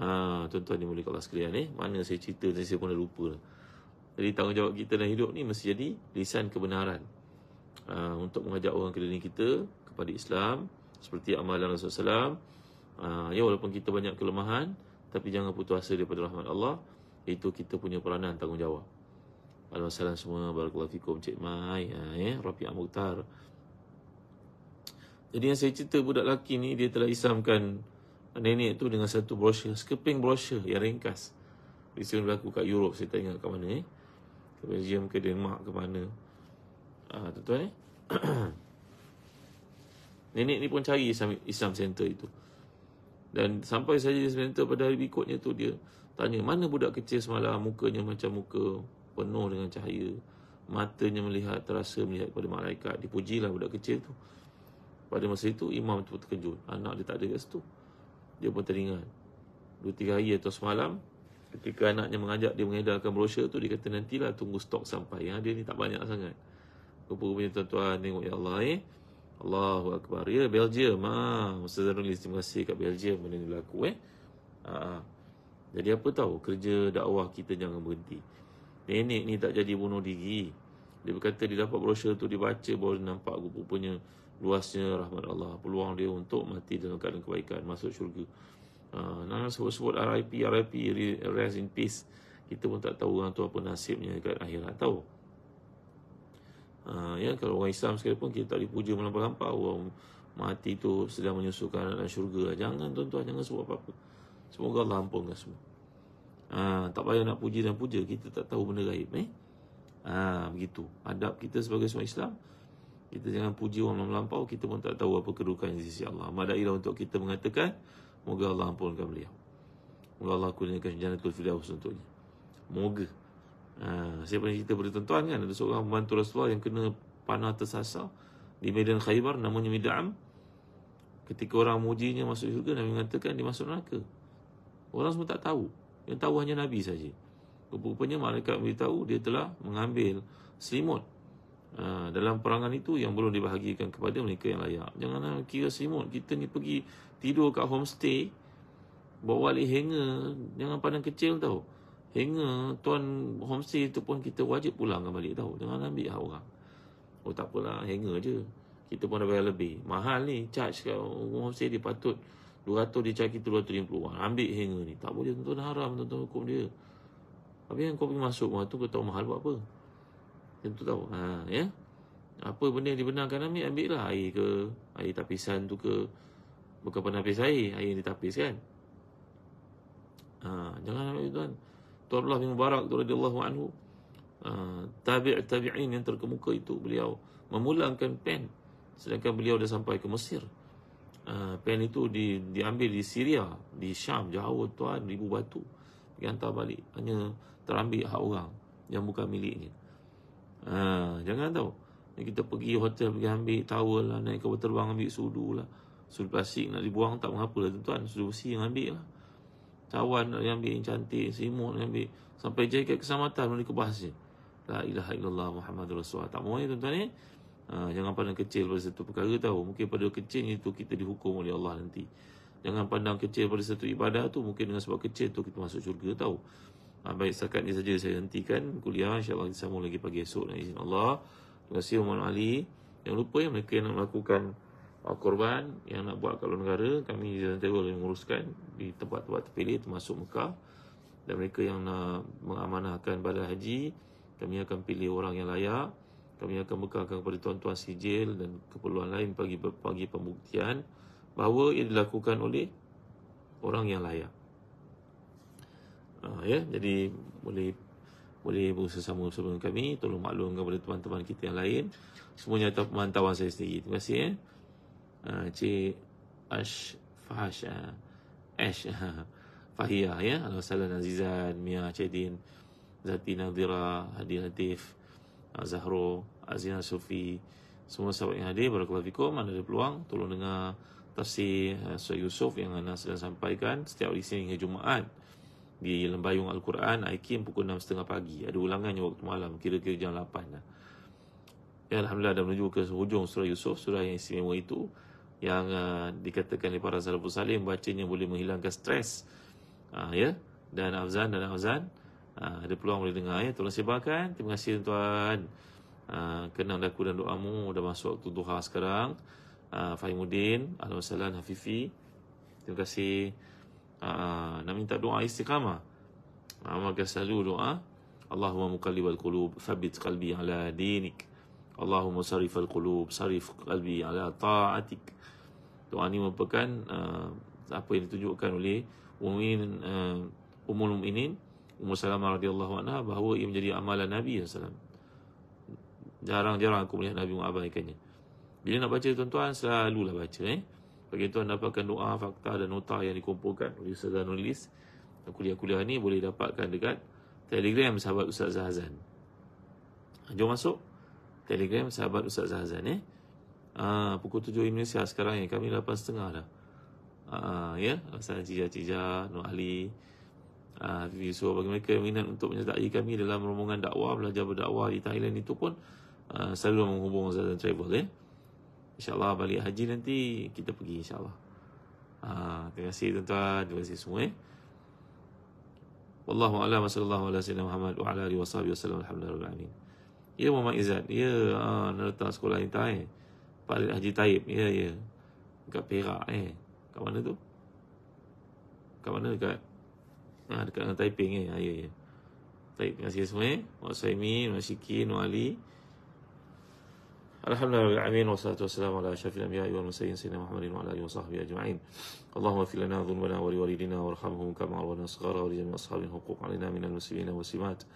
Ah, tuan-tuan ni boleh kalau sekalian eh mana saya cerita tadi saya pun dah lupa jadi tanggungjawab kita dalam hidup ni mesti jadi lisan kebenaran Uh, untuk mengajak orang ke kita pada Islam seperti amalan Rasulullah SAW ah, ya walaupun kita banyak kelemahan tapi jangan putus asa daripada rahmat Allah itu kita punya peranan tanggungjawab Alhamdulillah semua Barakulah Fikum Cik Mai ah, ya, ya, Rafi Amuktar Jadi yang saya cerita budak lelaki ni Dia telah islamkan nenek tu dengan satu brosur Sekeping brosur yang ringkas Di sini berlaku kat Europe Saya tanya kat mana eh Ke Belgium ke Denmark ke mana Ah, ha, Tuan-tuan eh *clears throat* Nenek ni pun cari Islam, Center itu. Dan sampai saja Islam Center pada hari berikutnya tu dia tanya, mana budak kecil semalam mukanya macam muka penuh dengan cahaya. Matanya melihat, terasa melihat pada malaikat. Dipujilah budak kecil tu. Pada masa itu imam tu terkejut. Anak dia tak ada kat situ. Dia pun teringat. Dua tiga hari atau semalam, ketika anaknya mengajak dia mengedarkan brosur tu, dia kata nantilah tunggu stok sampai. Yang ada ha, ni tak banyak sangat. Rupa-rupanya tuan-tuan tengok ya Allah eh. Allahu Akbar. Ya, Belgium. Ha, Ustaz Zanulis, terima kasih kat Belgium benda ni berlaku. Eh? Ha, ha, jadi apa tahu kerja dakwah kita jangan berhenti. Nenek ni tak jadi bunuh diri. Dia berkata dia dapat brosur tu dibaca baru dia nampak rupanya luasnya rahmat Allah. Peluang dia untuk mati dalam keadaan kebaikan, masuk syurga. Ha, uh, sebut-sebut RIP, RIP, rest in peace. Kita pun tak tahu orang tu apa nasibnya kat akhirat. Tahu? Ha, ya kalau orang Islam sekalipun kita tak boleh puja melampau-lampau orang mati tu sedang menyusukan anak dalam syurga. Jangan tuan-tuan jangan sebut apa-apa. Semoga Allah ampunkan semua. Ha, tak payah nak puji dan puja kita tak tahu benda gaib eh. Ha, begitu. Adab kita sebagai seorang Islam kita jangan puji orang melampau kita pun tak tahu apa kedudukan di sisi Allah. Madailah untuk kita mengatakan moga Allah ampunkan beliau. Moga Allah kurniakan jannatul firdaus untuknya. Moga Ha, saya pernah cerita pada tuan-tuan kan Ada seorang pembantu Rasulullah yang kena panah tersasar Di Medan Khaybar namanya Mida'am Ketika orang mujinya masuk syurga Nabi mengatakan dia masuk neraka Orang semua tak tahu Yang tahu hanya Nabi saja Rupanya malaikat beritahu dia telah mengambil selimut ha, Dalam perangan itu yang belum dibahagikan kepada mereka yang layak Jangan kira selimut Kita ni pergi tidur kat homestay Bawa balik hanger Jangan pandang kecil tau Hingga tuan homestay tu pun kita wajib pulangkan balik tau. Jangan ambil hak orang. Oh tak apalah, hanger je. Kita pun dah bayar lebih. Mahal ni, charge kat homestay dia patut 200 dia cari kita 250 wang. Ambil hanger ni. Tak boleh tuan-tuan haram tuan-tuan hukum dia. Habis yang kau pergi masuk rumah tu, kau tahu mahal buat apa? Tentu tahu. Ha, ya? Apa benda yang dibenarkan ambil, ambil lah air ke. Air tapisan tu ke. Bukan penapis air, air yang ditapis kan? Ha, jangan ambil tuan-tuan. Abdullah bin Mubarak radhiyallahu anhu uh, tabi' tabi'in yang terkemuka itu beliau memulangkan pen sedangkan beliau dah sampai ke Mesir uh, pen itu di, diambil di Syria di Syam jauh tuan ribu batu dihantar balik hanya terambil hak orang yang bukan miliknya Uh, jangan tahu ni kita pergi hotel pergi ambil towel lah naik kapal terbang ambil sudu lah sudu plastik nak dibuang tak mengapa lah tuan sudu besi yang ambil lah cawan nak ambil yang cantik, simut nak ambil sampai jaket keselamatan nak dikebas je. La ilaha illallah Muhammadur Rasulullah. Tak mau ya tuan-tuan ni. Ya? Ha, jangan pandang kecil pada satu perkara tahu. Mungkin pada kecil itu kita dihukum oleh Allah nanti. Jangan pandang kecil pada satu ibadah tu mungkin dengan sebab kecil tu kita masuk syurga tahu. Ha, baik setakat ni saja saya hentikan kuliah insya-Allah kita sambung lagi pagi esok dengan izin Allah. Terima kasih Ali. Jangan lupa ya mereka yang nak melakukan uh, korban yang nak buat kalau negara kami jantara yang menguruskan di tempat-tempat terpilih termasuk Mekah dan mereka yang nak mengamanahkan badan haji kami akan pilih orang yang layak kami akan bekalkan kepada tuan-tuan sijil dan keperluan lain bagi, bagi pembuktian bahawa ia dilakukan oleh orang yang layak uh, ya yeah? jadi boleh boleh berusaha sama sebelum kami tolong maklumkan kepada teman-teman kita yang lain semuanya atas pemantauan saya sendiri terima kasih eh? Ha, Cik Ash Fahash ha. Ash ha. Fahiyah ya Allah Salam Azizan Mia Cedin Zati Nadira Hadi Latif Zahro Azina Sufi semua sahabat yang hadir Barakulah Fikum Mana ada peluang Tolong dengar Tafsir Surah Yusuf Yang Anas sedang sampaikan Setiap hari Senin hingga Jumaat Di Lembayung Al-Quran Aikim pukul 6.30 pagi Ada ulangannya waktu malam Kira-kira jam 8 lah. Ya Alhamdulillah Dah menuju ke hujung Surah Yusuf Surah yang istimewa itu yang uh, dikatakan oleh para salafus salim bacanya boleh menghilangkan stres uh, ya dan azan dan azan uh, ah, ada peluang boleh dengar ya tolong sebarkan terima kasih tuan-tuan uh, kenang daku dan doamu dah masuk waktu duha sekarang uh, Fahimuddin Al-Wasalan Hafifi terima kasih uh, nak minta doa istiqamah uh, maka selalu doa Allahumma muqallibal qulub thabbit qalbi ala dinik Allahumma sarif al-qulub, sarif qalbi ala ta'atik doa ni merupakan uh, apa yang ditunjukkan oleh umumin uh, umul mukminin Ummu Salamah radhiyallahu anha bahawa ia menjadi amalan Nabi SAW Jarang-jarang aku melihat Nabi mengabaikannya. Bila nak baca tuan-tuan lah baca eh. Bagi tuan dapatkan doa, fakta dan nota yang dikumpulkan oleh Ustaz Zanulis. Kuliah-kuliah ni boleh dapatkan dekat Telegram sahabat Ustaz Zahazan. Jom masuk Telegram sahabat Ustaz Zahazan eh. Ah, pukul 7 di Malaysia sekarang ni. Kami 8.30 dah. Ah, ya, yeah? Ustaz cija Jija, Nur Ali. Ah, uh, so bagi mereka minat untuk menyertai kami dalam rombongan dakwah, belajar berdakwah di Thailand itu pun uh, selalu menghubung Ustaz dan Travel ya. Eh? InsyaAllah balik haji nanti kita pergi insyaAllah. Ah, terima kasih tuan-tuan, terima kasih semua eh? Wallahu a'lam sallallahu alaihi wasallam Muhammad wa ala alihi wasallam alhamdulillah rabbil alamin. Ya Muhammad Izat, ya uh, ah, nerta sekolah intai. Eh? Pak Haji Taib. Ya, ya. Dekat Perak eh. Dekat mana tu? Dekat mana dekat? Ha, dekat dengan Taiping eh. Ha, ya, ya. Taib, terima kasih semua eh. Wa Saimi, Wa Syikin, Wa Ali. Alhamdulillah wa amin wa salatu wassalamu ala syafil anbiya wal mursalin sayyidina Muhammadin wa ala alihi wa sahbihi ajma'in. Allahumma fi lana dhulmana wa liwalidina warhamhum kama rabbana saghara wa li jami'i ashabihi huquq alaina min al-muslimina wa simat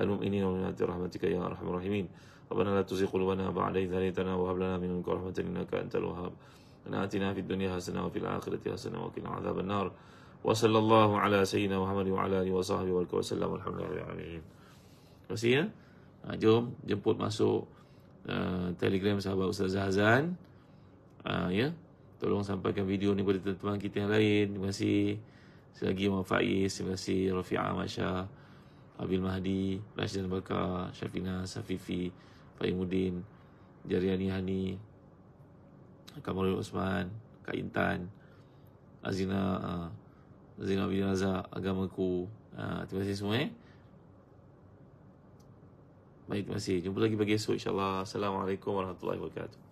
al-mu'minina wa min rahmatika ya arhamar rahimin. ربنا لا تزغ قلوبنا بعد إذ هديتنا وهب لنا من لدنك رحمة إنك أنت الوهاب ربنا آتنا في الدنيا حسنة وفي الآخرة nar وقنا عذاب النار وصلى الله على سيدنا محمد وعلى آله وصحبه وسلم والحمد لله رب العالمين jom jemput masuk uh, telegram sahabat Ustaz Zahazan ha, ya tolong sampaikan video ni kepada teman-teman kita yang lain terima kasih selagi Imam Faiz terima kasih Rafi'ah Masya Abil Mahdi Rashidan Bakar Syafina Safifi Pak Imudin, Jariani Hani, Kamarul Osman, Kak Intan, Azina, uh, Azina bin Razak, Agamaku. Uh, terima kasih semua eh. Baik, terima kasih. Jumpa lagi bagi esok insyaAllah. Assalamualaikum warahmatullahi wabarakatuh.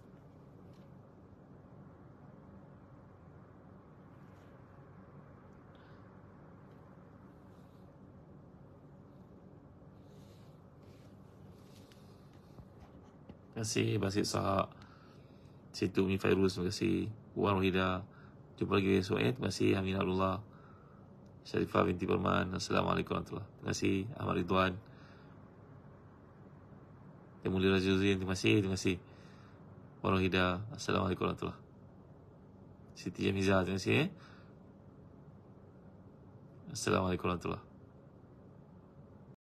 kasih Basit Sahak Situ Umi Fairuz Terima kasih Wan Rohida Jumpa lagi esok eh. Terima kasih Amin Abdullah Syarifah binti Perman Assalamualaikum warahmatullahi Terima kasih Ahmad Ridwan Yang mulia Raja Zuzin Terima kasih Terima kasih Wan Rohida Assalamualaikum warahmatullahi Siti Jamizah Terima kasih eh. Assalamualaikum warahmatullahi